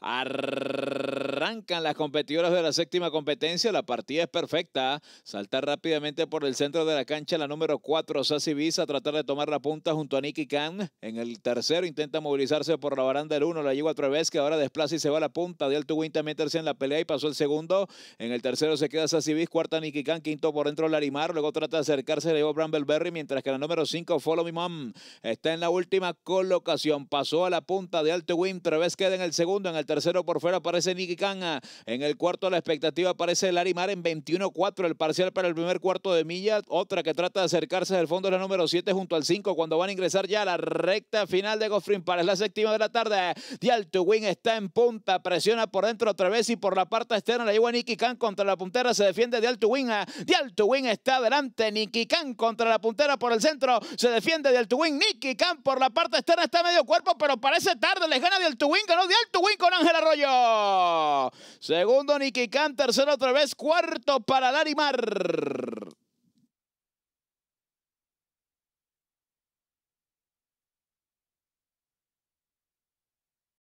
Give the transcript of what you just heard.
Arr Arrancan las competidoras de la séptima competencia. La partida es perfecta. Saltar rápidamente por el centro de la cancha la número 4, Sassy Visa, a tratar de tomar la punta junto a Nicky Khan. En el tercero intenta movilizarse por la baranda el 1. La lleva otra vez que ahora desplaza y se va a la punta. Alto Win también meterse en la pelea y pasó el segundo. En el tercero se queda Sassy Visa, cuarta Nikki Khan, quinto por dentro Larimar. Luego trata de acercarse, le Bramble Berry mientras que la número 5, Follow Me Mom, está en la última colocación. Pasó a la punta de Alto Win, vez queda en el segundo, en el tercero por fuera aparece Nicky Khan. Ah, en el cuarto la expectativa aparece el Arimar en 21-4 el parcial para el primer cuarto de milla. Otra que trata de acercarse del fondo de la número 7 junto al 5 cuando van a ingresar ya a la recta final de Goffrin Para La séptima de la tarde. Dial está en punta. Presiona por dentro otra vez y por la parte externa. La lleva Nicky Khan contra la puntera. Se defiende Dial Alto Win. Ah, Dial está adelante. Nicky Khan contra la puntera por el centro. Se defiende Dial Alto Win. Nicky Khan por la parte externa está medio cuerpo, pero parece tarde. Les gana Dial wing Win. Ganó Dial Wing con Ángel Arroyo. Segundo, Nicky Khan. Tercero, otra vez. Cuarto para Larimar.